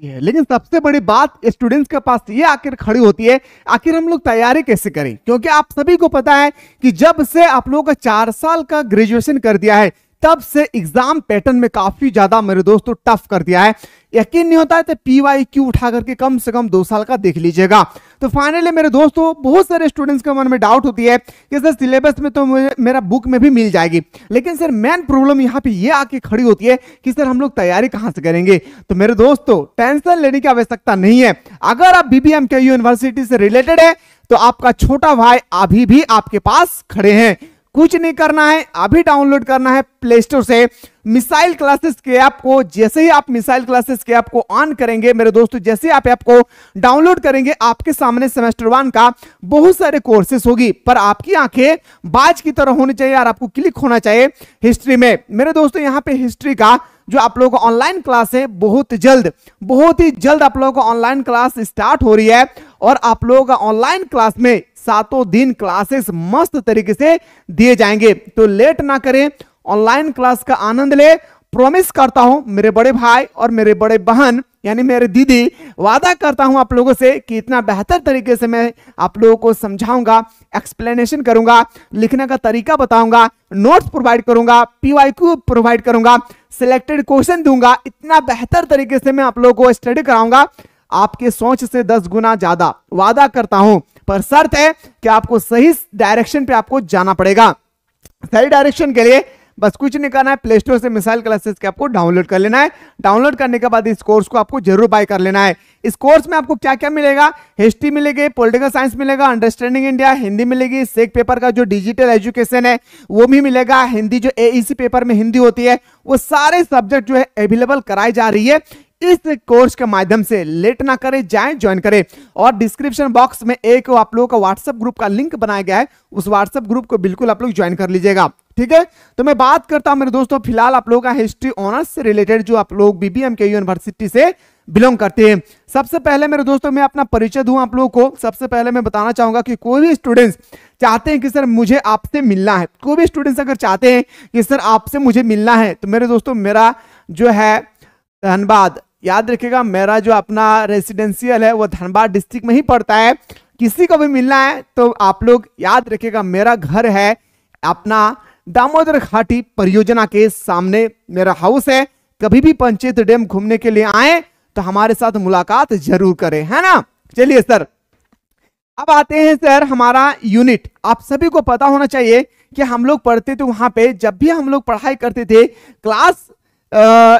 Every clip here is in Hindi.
होती है लेकिन सबसे बड़ी बात स्टूडेंट्स के पास ये आखिर खड़ी होती है आखिर हम लोग तैयारी कैसे करें क्योंकि आप सभी को पता है कि जब से आप लोगों का चार साल का ग्रेजुएशन कर दिया है तब से एग्जाम पैटर्न में काफी ज्यादा मेरे दोस्तों टफ कर दिया है यकीन नहीं होता है तो पी वाई क्यू उठा करके कम से कम दो साल का देख लीजिएगा तो फाइनली मेरे दोस्तों बहुत सारे स्टूडेंट्स के मन में डाउट होती है कि सर सिलेबस में तो मेरा बुक में भी मिल जाएगी लेकिन सर मेन प्रॉब्लम यहाँ पे ये आके खड़ी होती है कि सर हम लोग तैयारी कहाँ से करेंगे तो मेरे दोस्तों टेंशन लेने की आवश्यकता नहीं है अगर आप बीबीएम के यूनिवर्सिटी से रिलेटेड है तो आपका छोटा भाई अभी भी आपके पास खड़े हैं कुछ नहीं करना है अभी डाउनलोड करना है प्ले स्टोर से मिसाइल क्लासेस के ऐप को जैसे ही आप मिसाइल क्लासेस के ऐप को ऑन करेंगे मेरे दोस्तों जैसे ही आप ऐप को डाउनलोड करेंगे आपके सामने सेमेस्टर वन का बहुत सारे कोर्सेस होगी पर आपकी आंखें बाज की तरह होनी चाहिए और आपको क्लिक होना चाहिए हिस्ट्री में मेरे दोस्तों यहाँ पे हिस्ट्री का जो आप लोगों को ऑनलाइन क्लास है बहुत जल्द बहुत ही जल्द आप लोगों को ऑनलाइन क्लास स्टार्ट हो रही है और आप लोगों का ऑनलाइन क्लास में सातों दिन क्लासेस मस्त तरीके से दिए जाएंगे तो लेट ना करें ऑनलाइन क्लास का आनंद ले प्रॉमिस करता हूं मेरे बड़े भाई और मेरे बड़े बहन यानी मेरे दीदी वादा करता हूं आप लोगों से कि इतना बेहतर तरीके से मैं आप लोगों को समझाऊंगा एक्सप्लेनेशन करूंगा लिखने का तरीका बताऊंगा नोट्स प्रोवाइड करूंगा पीवाईक्यू प्रोवाइड करूंगा सिलेक्टेड क्वेश्चन दूंगा इतना बेहतर तरीके से मैं आप लोगों को स्टडी कराऊंगा आपके सोच से दस गुना ज्यादा वादा करता हूं पर शर्त है कि आपको सही डायरेक्शन पे आपको जाना पड़ेगा सही डायरेक्शन के लिए बस कुछ नहीं करना है प्ले स्टोर से मिसाइल क्लासेस के आपको डाउनलोड कर लेना है डाउनलोड करने के बाद इस कोर्स को आपको जरूर बाय कर लेना है इस कोर्स में आपको क्या क्या मिलेगा हिस्ट्री मिलेगी पॉलिटिकल साइंस मिलेगा अंडरस्टैंडिंग इंडिया हिंदी मिलेगी सेक पेपर का जो डिजिटल एजुकेशन है वो भी मिलेगा हिंदी जो एईसी पेपर e में हिंदी होती है वो सारे सब्जेक्ट जो है अवेलेबल कराई जा रही है इस कोर्स के माध्यम से लेट ना करें जाए ज्वाइन करें और डिस्क्रिप्शन बॉक्स में एक आप लोगों का व्हाट्सएप ग्रुप का लिंक बनाया गया है उस व्हाट्सएप ग्रुप को बिल्कुल आप लोग ज्वाइन कर लीजिएगा ठीक है तो मैं बात करता हूं मेरे दोस्तों फिलहाल आप लोगों का हिस्ट्री ऑनर्स से रिलेटेड जो आप लोग बीबीएम के यूनिवर्सिटी से बिलोंग करते हैं सबसे पहले मेरे दोस्तों मैं अपना परिचय दू आप लोगों को सबसे पहले मैं बताना चाहूंगा कि कोई भी स्टूडेंट्स चाहते हैं कि सर मुझे आपसे मिलना है कोई भी स्टूडेंट्स अगर चाहते हैं कि सर आपसे मुझे मिलना है तो मेरे दोस्तों मेरा जो है धनबाद याद रखिएगा मेरा जो अपना रेसिडेंशियल है वो धनबाद डिस्ट्रिक्ट में ही पड़ता है किसी को भी मिलना है तो आप लोग याद रखिएगा मेरा घर है अपना दामोदर घाटी परियोजना के सामने मेरा हाउस है कभी भी पंचेत डैम घूमने के लिए आए तो हमारे साथ मुलाकात जरूर करें है ना चलिए सर अब आते हैं सर हमारा यूनिट आप सभी को पता होना चाहिए कि हम लोग पढ़ते थे वहां पे जब भी हम लोग पढ़ाई करते थे क्लास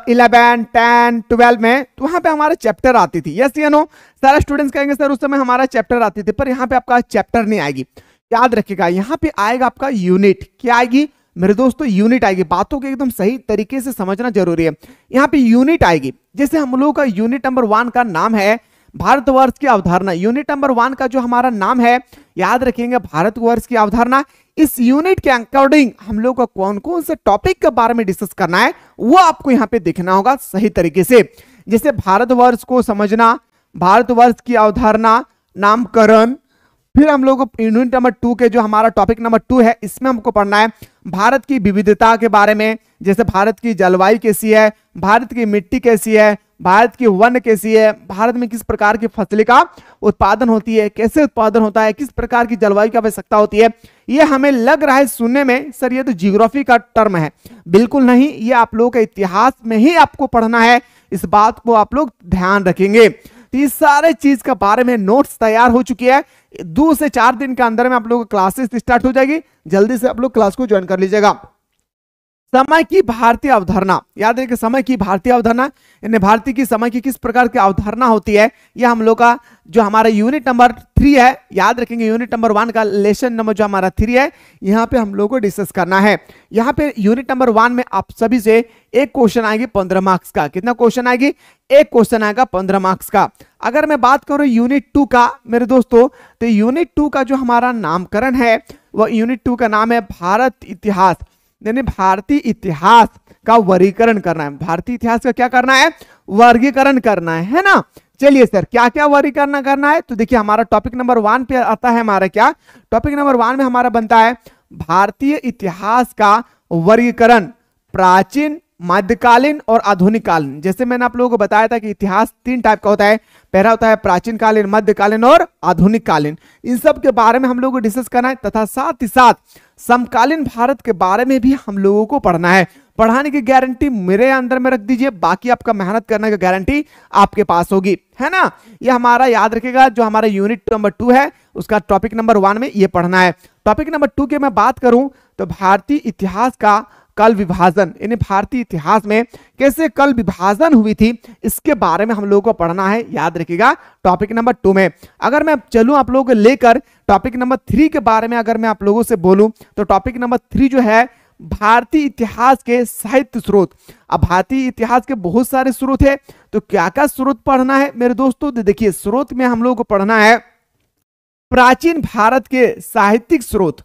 इलेवन टेन ट्वेल्व में तो वहां पे हमारा चैप्टर आती थी यस यू नो सारा स्टूडेंट्स कहेंगे सर उस समय हमारा चैप्टर आती थी पर यहाँ पे आपका चैप्टर नहीं आएगी याद रखिएगा यहाँ पे आएगा आपका यूनिट क्या आएगी मेरे दोस्तों यूनिट आएगी बातों को एकदम सही तरीके से समझना जरूरी है यहाँ पे यूनिट आएगी जैसे हम लोगों का यूनिट नंबर वन का नाम है भारतवर्ष की अवधारणा यूनिट नंबर वन का जो हमारा नाम है याद रखेंगे भारतवर्ष की अवधारणा इस यूनिट के अकॉर्डिंग हम लोग को कौन कौन से टॉपिक के बारे में डिस्कस करना है वो आपको यहाँ पे देखना होगा सही तरीके से जैसे भारतवर्ष को समझना भारतवर्ष की अवधारणा नामकरण फिर हम लोग यूनिट नंबर टू के जो हमारा टॉपिक नंबर टू है इसमें हमको पढ़ना है भारत की विविधता के बारे में जैसे भारत की जलवायु कैसी है भारत की मिट्टी कैसी है भारत की वन कैसी है भारत में किस प्रकार की फसलें का उत्पादन होती है कैसे उत्पादन होता है किस प्रकार की जलवायु की आवश्यकता होती है ये हमें लग रहा है सुनने में सर ये तो जियोग्राफी का टर्म है बिल्कुल नहीं ये आप लोगों के इतिहास में ही आपको पढ़ना है इस बात को आप लोग ध्यान रखेंगे तो इस सारे चीज के बारे में नोट्स तैयार हो चुकी है दो से चार दिन के अंदर में आप लोगों की क्लासेस स्टार्ट हो जाएगी जल्दी से आप लोग क्लास को ज्वाइन कर लीजिएगा समय की भारतीय अवधारणा याद रखिए समय की भारतीय अवधारणा यानी भारतीय की समय की किस प्रकार की अवधारणा होती है यह हम लोग का जो हमारा यूनिट नंबर थ्री है याद रखेंगे यूनिट नंबर वन का लेसन नंबर जो हमारा थ्री है यहाँ पे हम लोग को डिस्कस करना है यहाँ पे यूनिट नंबर वन में आप सभी से एक क्वेश्चन आएगी पंद्रह मार्क्स का कितना क्वेश्चन आएगी एक क्वेश्चन आएगा पंद्रह मार्क्स का अगर मैं बात करूँ यूनिट टू का मेरे दोस्तों तो यूनिट टू का जो हमारा नामकरण है वह यूनिट टू का नाम है भारत इतिहास यानी भारतीय इतिहास का वर्गीकरण करना है भारतीय इतिहास का क्या करना है वर्गीकरण करना है है ना चलिए सर क्या क्या वर्गीकरण करना है तो देखिए हमारा टॉपिक नंबर वन पे आता है हमारा क्या टॉपिक नंबर वन में हमारा बनता है भारतीय इतिहास का वर्गीकरण प्राचीन मध्यकालीन और आधुनिक कालीन जैसे मैंने आप लोगों को बताया था कि इतिहास तीन टाइप का होता है पहला होता है प्राचीन कालीन मध्यकालीन और आधुनिक कालीन इन सब के बारे में हम लोग को डिस्कस करना है तथा साथ ही साथ समकालीन भारत के बारे में भी हम लोगों को पढ़ना है पढ़ाने की गारंटी मेरे अंदर में रख दीजिए बाकी आपका मेहनत करने की गारंटी आपके पास होगी है ना ये हमारा याद रखेगा जो हमारा यूनिट नंबर टू है उसका टॉपिक नंबर वन में ये पढ़ना है टॉपिक नंबर टू की मैं बात करूं तो भारतीय इतिहास का कल विभाजन यानी भारतीय इतिहास में कैसे कल विभाजन हुई थी इसके बारे में हम लोगों को पढ़ना है याद रखिएगा टॉपिक नंबर टू में अगर मैं चलू आप लोगों को लेकर टॉपिक नंबर थ्री के बारे में अगर मैं आप लोगों से बोलू तो टॉपिक नंबर थ्री जो है भारतीय इतिहास के साहित्य स्रोत अब भारतीय इतिहास के बहुत सारे स्रोत है तो क्या क्या स्रोत पढ़ना है मेरे दोस्तों तो देखिए स्रोत में हम लोगों को पढ़ना है प्राचीन भारत के साहित्यिक स्रोत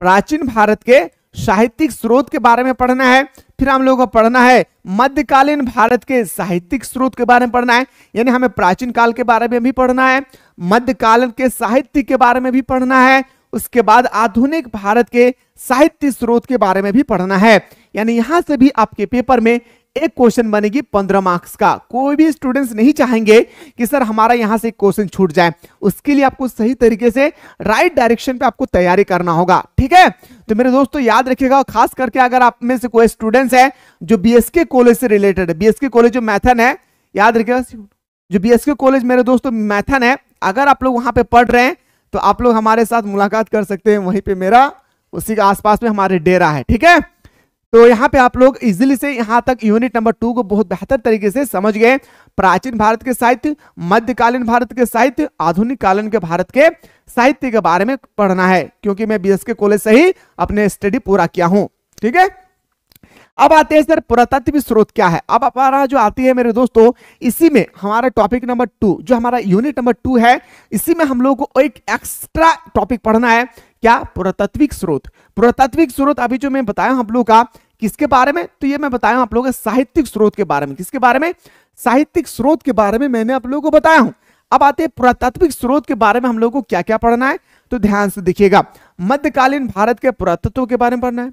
प्राचीन भारत के साहित्यिक स्रोत के बारे में पढ़ना है फिर हम लोगों को पढ़ना है मध्यकालीन भारत के साहित्यिक स्रोत के बारे में पढ़ना है यानी हमें प्राचीन काल के बारे में भी पढ़ना है मध्यकालीन के साहित्य के बारे में भी पढ़ना है उसके बाद आधुनिक भारत के साहित्य स्रोत के बारे में भी पढ़ना है यानी यहां से भी आपके पेपर में एक क्वेश्चन बनेगी पंद्रह मार्क्स का कोई भी स्टूडेंट्स नहीं चाहेंगे कि सर हमारा यहां से क्वेश्चन छूट जाए उसके लिए आपको सही तरीके से राइट डायरेक्शन पे आपको तैयारी करना होगा ठीक है तो मेरे दोस्तों याद रखिएगा खास करके अगर आप में से कोई स्टूडेंट्स है जो बीएसके कॉलेज से रिलेटेड है बीएसके कॉलेज जो मैथन है याद रखिएगा जो बीएसके कॉलेज मेरे दोस्तों मैथन है अगर आप लोग वहां पर पढ़ रहे हैं तो आप लोग हमारे साथ मुलाकात कर सकते हैं वहीं पर मेरा उसी के आसपास में हमारे डेरा है ठीक है तो यहाँ पे आप लोग इजिली से यहाँ तक यूनिट नंबर टू को बहुत बेहतर तरीके से समझ गए प्राचीन भारत के साहित्य मध्यकालीन भारत के साहित्य आधुनिक कालीन के भारत के साहित्य के बारे में पढ़ना है क्योंकि मैं के कॉलेज से ही अपने स्टडी पूरा किया हूँ ठीक है अब आते हैं सर पुरातत्व स्रोत क्या है अब हमारा जो आती है मेरे दोस्तों इसी में हमारा टॉपिक नंबर टू जो हमारा यूनिट नंबर टू है इसी में हम लोग को एक एक्स्ट्रा टॉपिक पढ़ना है क्या पुरातत्विक स्रोत पुरातत्विक स्रोत अभी जो मैं बताया आप लोगों का किसके बारे में तो ये मैं बताया आप लोगों का साहित्यिक स्रोत के बारे में किसके बारे में साहित्यिक स्रोत के बारे में मैंने आप लोगों को बताया हूं अब आते हैं पुरातत्विक स्रोत के बारे में हम लोगों को क्या क्या पढ़ना है तो ध्यान से देखिएगा मध्यकालीन भारत के पुरातत्व के बारे में पढ़ना है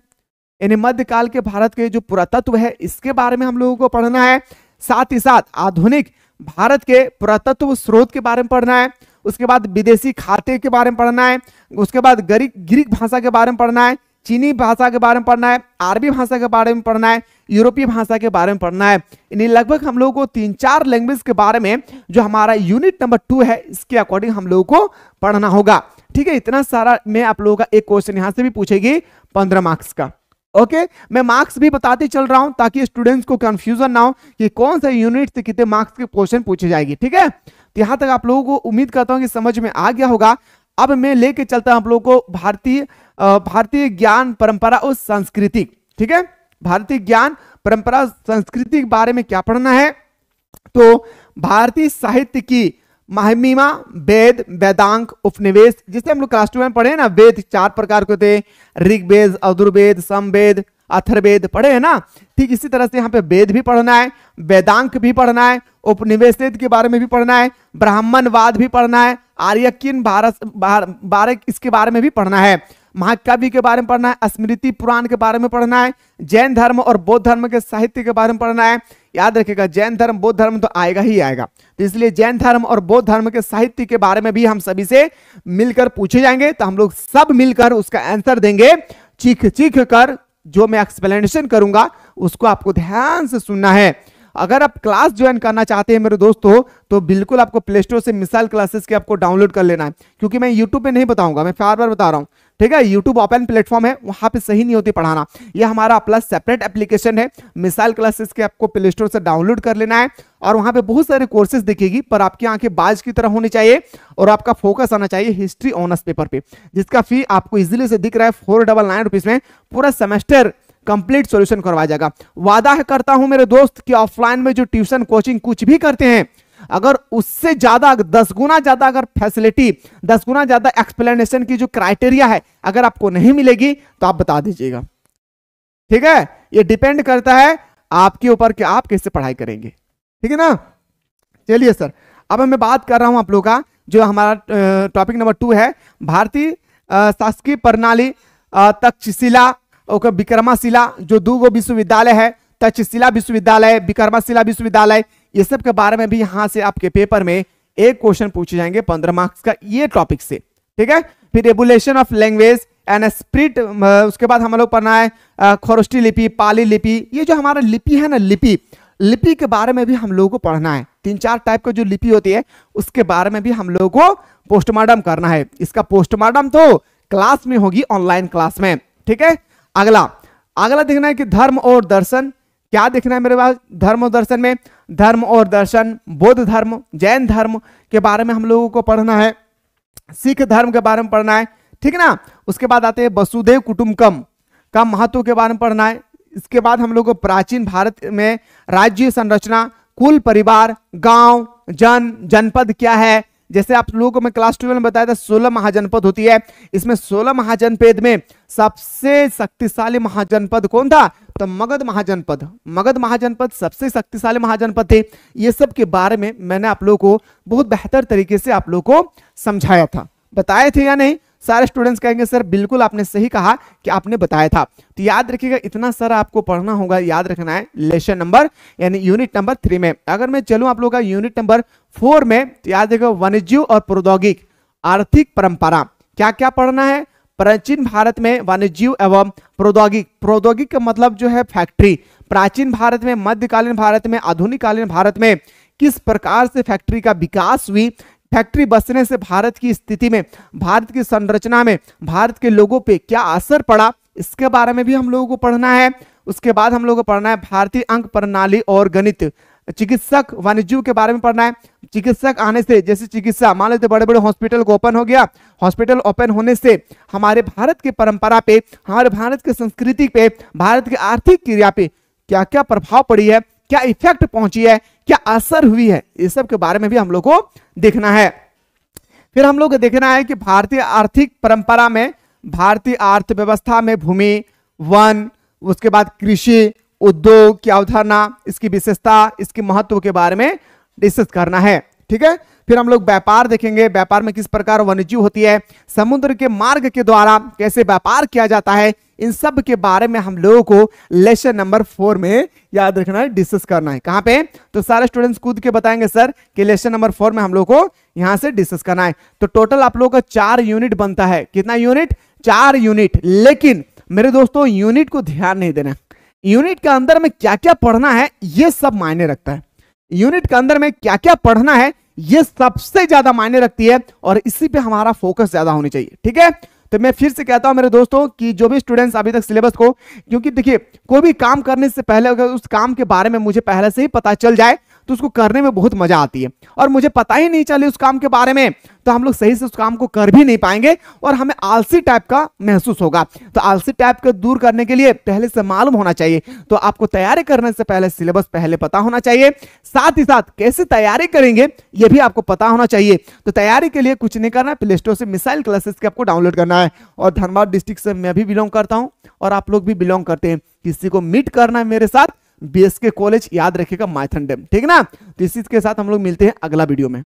यानी मध्यकाल के भारत के जो पुरातत्व है इसके बारे में हम लोगों को पढ़ना है साथ ही साथ आधुनिक भारत के पुरातत्व स्रोत के बारे में पढ़ना है उसके बाद विदेशी खाते के बारे में पढ़ना है उसके बाद ग्रीक ग्रीक भाषा के बारे में पढ़ना है चीनी भाषा के बारे में पढ़ना है अरबी भाषा के बारे में पढ़ना है यूरोपीय भाषा के बारे में पढ़ना है इन्हें लगभग हम लोगों को तीन चार लैंग्वेज के बारे में जो हमारा यूनिट नंबर टू है इसके अकॉर्डिंग हम लोगों को पढ़ना होगा ठीक है इतना सारा मैं आप लोगों का एक क्वेश्चन यहां से भी पूछेगी पंद्रह मार्क्स का ओके मैं मार्क्स भी बताते चल रहा हूं ताकि स्टूडेंट्स को कंफ्यूजन ना हो कि कौन सा यूनिट से कितने मार्क्स के क्वेश्चन पूछे जाएगी ठीक है तो यहां तक आप लोगों को उम्मीद करता हूं कि समझ में आ गया होगा अब मैं लेके चलता हूं आप लोगों को भारतीय भारतीय ज्ञान परंपरा और संस्कृति ठीक है भारतीय ज्ञान परंपरा संस्कृति के बारे में क्या पढ़ना है तो भारतीय साहित्य की महमीमा वेद वेदांक उपनिवेश जिसे हम लोग क्लास टू में पढ़े ना वेद चार प्रकार के होते ऋग्वेद अधुर्वेद समवेद अथर्वेद पढ़े है ना ठीक इसी तरह से यहाँ पे वेद भी पढ़ना है वेदांक भी पढ़ना है उपनिवेश के बारे में भी पढ़ना है ब्राह्मणवाद भी पढ़ना है आर्यकिन भारत बारे इसके बारे में भी पढ़ना है महाकवि के बारे में पढ़ना है स्मृति पुराण के बारे में पढ़ना है जैन धर्म और बौद्ध धर्म के साहित्य के बारे में पढ़ना है याद रखेगा जैन धर्म बौद्ध धर्म तो आएगा ही आएगा तो इसलिए जैन धर्म और बौद्ध धर्म के साहित्य के बारे में भी हम सभी से मिलकर पूछे जाएंगे तो हम लोग सब मिलकर उसका आंसर देंगे चीख चीख कर जो मैं एक्सप्लेनेशन करूंगा उसको आपको ध्यान से सुनना है अगर आप क्लास ज्वाइन करना चाहते हैं मेरे दोस्तों तो बिल्कुल आपको प्ले स्टोर से मिसाइल क्लासेस के आपको डाउनलोड कर लेना है क्योंकि मैं यूट्यूब पे नहीं बताऊंगा मैं बार बार बता रहा हूं ठीक है यूट्यूब ओपन प्लेटफॉर्म है वहां पे सही नहीं होती पढ़ाना ये हमारा प्लस सेपरेट एप्लीकेशन है मिसाइल क्लासेस के आपको प्ले स्टोर से डाउनलोड कर लेना है और वहां पे बहुत सारे कोर्सेज दिखेगी पर आपकी आंखें बाज की तरह होनी चाहिए और आपका फोकस आना चाहिए हिस्ट्री ऑनर्स पेपर पे जिसका फी आपको इजिली से दिख रहा है फोर डबल नाइन रुपीज में पूरा सेमेस्टर कंप्लीट सोल्यूशन करवाया जाएगा वादा करता हूं मेरे दोस्त कि ऑफलाइन में जो ट्यूशन कोचिंग कुछ भी करते हैं अगर उससे ज्यादा दस गुना ज्यादा अगर फैसिलिटी दस गुना ज्यादा एक्सप्लेनेशन की जो क्राइटेरिया है अगर आपको नहीं मिलेगी तो आप बता दीजिएगा ठीक है ये डिपेंड करता है आपके ऊपर कि आप कैसे पढ़ाई करेंगे ठीक है ना चलिए सर अब मैं बात कर रहा हूं आप लोगों का जो हमारा टॉपिक नंबर टू है भारतीय शासकीय प्रणाली तक्षशिला विक्रमाशिला जो दो विश्वविद्यालय है तक्षशिला विश्वविद्यालय विक्रमाशिला विश्वविद्यालय ये सब के बारे में भी यहां से आपके पेपर में एक क्वेश्चन पूछे जाएंगे पंद्रह मार्क्स का ये टॉपिक से ठीक है फिर revolution of language and spirit उसके बाद हम लोग पढ़ना है खोरस्टी लिपि पाली लिपि ये जो हमारा लिपि है ना लिपि लिपि के बारे में भी हम लोगों को पढ़ना है तीन चार टाइप का जो लिपि होती है उसके बारे में भी हम लोगों को पोस्टमार्टम करना है इसका पोस्टमार्टम तो क्लास में होगी ऑनलाइन क्लास में ठीक है अगला अगला देखना है कि धर्म और दर्शन क्या देखना है मेरे पास धर्म और दर्शन में धर्म और दर्शन बौद्ध धर्म जैन धर्म के बारे में हम लोगों को पढ़ना है सिख धर्म के बारे में पढ़ना है ठीक है ना उसके बाद आते हैं वसुदेव कुटुम्बकम का महत्व के बारे में पढ़ना है इसके बाद हम लोग को प्राचीन भारत में राज्य संरचना कुल परिवार गांव जन जनपद क्या है जैसे आप लोगों को मैं क्लास ट्वेल्व में बताया था सोलह महाजनपद होती है इसमें सोलह महाजनपद में सबसे शक्तिशाली महाजनपद कौन था तो मगध महाजनपद मगध महाजनपद सबसे शक्तिशाली महाजनपद थे ये सब के बारे में मैंने आप लोगों को बहुत बेहतर तरीके से आप लोगों को समझाया था बताए थे या नहीं सारे स्टूडेंट्स कहेंगे सर बिल्कुल आपने सही कहा कि आपने बताया था तो याद रखिएगा इतना सर आपको पढ़ना होगा याद रखना है लेशन नंबर यानी यूनिट नंबर थ्री में अगर मैं चलूँ आप लोग का यूनिट नंबर फोर में तो याद रखेगा वाणिज्य और प्रौद्योगिक आर्थिक परंपरा क्या क्या पढ़ना है प्राचीन भारत में वाणिज्य एवं प्रौद्योगिक प्रौद्योगिक का मतलब जो है फैक्ट्री प्राचीन भारत में मध्यकालीन भारत में आधुनिक कालीन भारत में किस प्रकार से फैक्ट्री का विकास हुई फैक्ट्री बसने से भारत की स्थिति में भारत की संरचना में भारत के लोगों पे क्या असर पड़ा इसके बारे में भी हम लोगों को पढ़ना है उसके बाद हम लोगों को पढ़ना है भारतीय अंक प्रणाली और गणित चिकित्सक वाणिज्य के बारे में पढ़ना है चिकित्सक आने से जैसे चिकित्सा मान लेते बड़े बड़े हॉस्पिटल को ओपन हो गया हॉस्पिटल ओपन होने से हमारे भारत के परंपरा पे हमारे भारत के संस्कृति पे भारत के आर्थिक क्रिया पे क्या क्या प्रभाव पड़ी है क्या इफेक्ट पहुंची है क्या असर हुई है ये सब के बारे में भी हम लोग को देखना है फिर हम लोग देखना है कि भारतीय आर्थिक परंपरा में भारतीय अर्थव्यवस्था में भूमि वन उसके बाद कृषि उद्योग की अवधारणा इसकी विशेषता इसके महत्व के बारे में डिस्कस करना है ठीक है फिर हम लोग व्यापार देखेंगे व्यापार में किस प्रकार वाणिज्य होती है समुद्र के मार्ग के द्वारा कैसे व्यापार किया जाता है इन सब के बारे में हम लोगों को लेसन नंबर फोर में याद रखना है डिस्कस करना है कहां पे तो सारे स्टूडेंट्स कूद के बताएंगे सर कि लेसन नंबर फोर में हम लोगों को यहां से डिस्कस करना है तो टोटल आप लोगों का चार यूनिट बनता है कितना यूनिट चार यूनिट लेकिन मेरे दोस्तों यूनिट को ध्यान नहीं देना यूनिट के अंदर में क्या क्या पढ़ना है ये सब मायने रखता है यूनिट के अंदर में क्या क्या पढ़ना है ये सबसे ज्यादा मायने रखती है और इसी पे हमारा फोकस ज्यादा होनी चाहिए ठीक है तो मैं फिर से कहता हूं मेरे दोस्तों कि जो भी स्टूडेंट्स अभी तक सिलेबस को क्योंकि देखिए कोई भी काम करने से पहले अगर उस काम के बारे में मुझे पहले से ही पता चल जाए तो उसको करने में बहुत मजा आती है और मुझे पता ही नहीं चले उस काम के बारे में तो हम लोग सही से उस काम को कर भी नहीं पाएंगे और हमें आलसी टाइप का महसूस होगा तो आलसी टाइप को दूर करने के लिए पहले से मालूम होना चाहिए तो आपको तैयारी करने से पहले सिलेबस पहले पता होना चाहिए साथ ही साथ कैसे तैयारी करेंगे ये भी आपको पता होना चाहिए तो तैयारी के लिए कुछ नहीं करना है प्ले स्टोर से मिसाइल क्लासेस के आपको डाउनलोड करना है और धनबाद डिस्ट्रिक्ट से मैं भी बिलोंग करता हूँ और आप लोग भी बिलोंग करते हैं किसी को मीट करना है मेरे साथ के कॉलेज याद रखेगा माइथन डैम ठीक ना तो इसी के साथ हम लोग मिलते हैं अगला वीडियो में